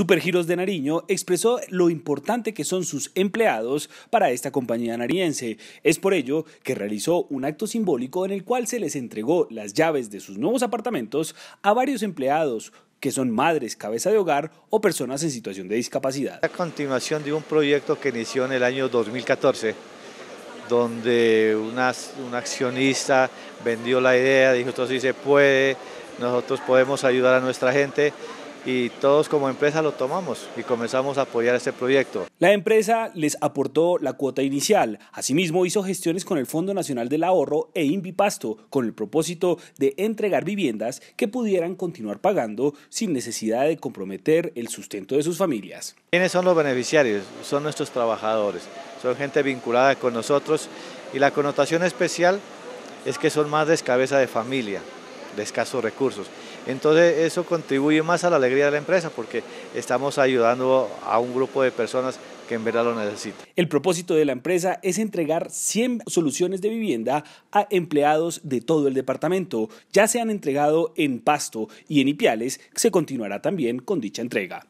Supergiros de Nariño expresó lo importante que son sus empleados para esta compañía nariense. Es por ello que realizó un acto simbólico en el cual se les entregó las llaves de sus nuevos apartamentos a varios empleados que son madres, cabeza de hogar o personas en situación de discapacidad. A continuación de un proyecto que inició en el año 2014, donde una, un accionista vendió la idea, dijo, entonces sí se puede, nosotros podemos ayudar a nuestra gente y todos como empresa lo tomamos y comenzamos a apoyar este proyecto. La empresa les aportó la cuota inicial. Asimismo, hizo gestiones con el Fondo Nacional del Ahorro e Invipasto con el propósito de entregar viviendas que pudieran continuar pagando sin necesidad de comprometer el sustento de sus familias. ¿Quiénes son los beneficiarios? Son nuestros trabajadores, son gente vinculada con nosotros y la connotación especial es que son más de cabeza de familia, de escasos recursos. Entonces eso contribuye más a la alegría de la empresa porque estamos ayudando a un grupo de personas que en verdad lo necesitan. El propósito de la empresa es entregar 100 soluciones de vivienda a empleados de todo el departamento. Ya se han entregado en Pasto y en Ipiales, se continuará también con dicha entrega.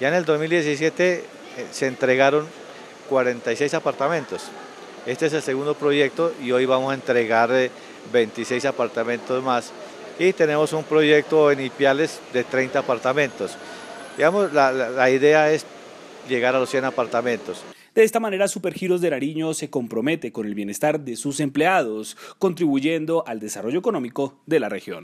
Ya en el 2017 eh, se entregaron 46 apartamentos. Este es el segundo proyecto y hoy vamos a entregar 26 eh, apartamentos más y tenemos un proyecto en Ipiales de 30 apartamentos. Digamos, la, idea es llegar a los 100 apartamentos. De esta manera, Supergiros de Lariño se compromete con el bienestar de sus empleados, contribuyendo al desarrollo económico de la región.